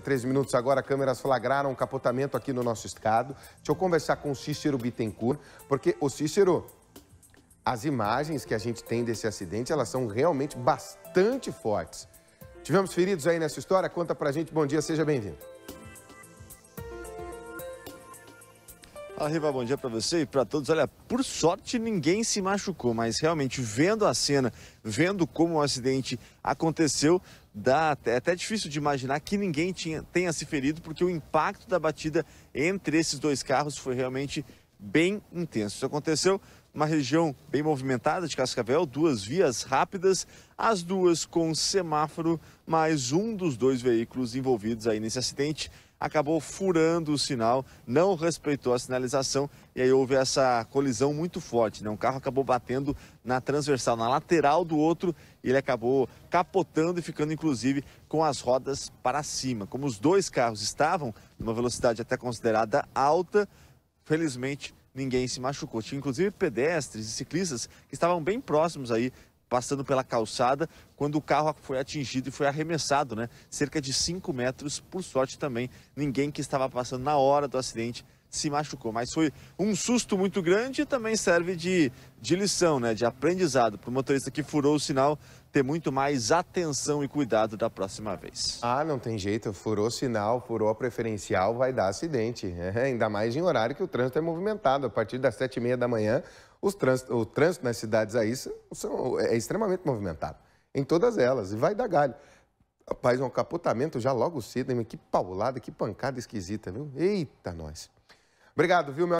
13 minutos agora, câmeras flagraram um capotamento aqui no nosso estado. Deixa eu conversar com o Cícero Bittencourt, porque o Cícero, as imagens que a gente tem desse acidente, elas são realmente bastante fortes. Tivemos feridos aí nessa história? Conta pra gente. Bom dia, seja bem-vindo. Arriva bom dia para você e para todos. Olha, por sorte ninguém se machucou, mas realmente vendo a cena, vendo como o acidente aconteceu, dá até, é até difícil de imaginar que ninguém tinha, tenha se ferido, porque o impacto da batida entre esses dois carros foi realmente bem intenso. Isso aconteceu uma região bem movimentada de Cascavel, duas vias rápidas, as duas com semáforo, mas um dos dois veículos envolvidos aí nesse acidente acabou furando o sinal, não respeitou a sinalização e aí houve essa colisão muito forte. Né? Um carro acabou batendo na transversal, na lateral do outro, e ele acabou capotando e ficando inclusive com as rodas para cima. Como os dois carros estavam numa velocidade até considerada alta, felizmente ninguém se machucou. Tinha inclusive pedestres e ciclistas que estavam bem próximos aí, passando pela calçada, quando o carro foi atingido e foi arremessado, né? Cerca de 5 metros, por sorte também, ninguém que estava passando na hora do acidente se machucou. Mas foi um susto muito grande e também serve de, de lição, né? De aprendizado para o motorista que furou o sinal ter muito mais atenção e cuidado da próxima vez. Ah, não tem jeito. Furou sinal, furou a preferencial, vai dar acidente. É, ainda mais em horário que o trânsito é movimentado. A partir das sete e meia da manhã, trânsito, o trânsito nas cidades aí são, é extremamente movimentado. Em todas elas. E vai dar galho. Rapaz, um capotamento já logo cedo, hein? Que paulada, que pancada esquisita, viu? Eita, nós. Obrigado, viu, meu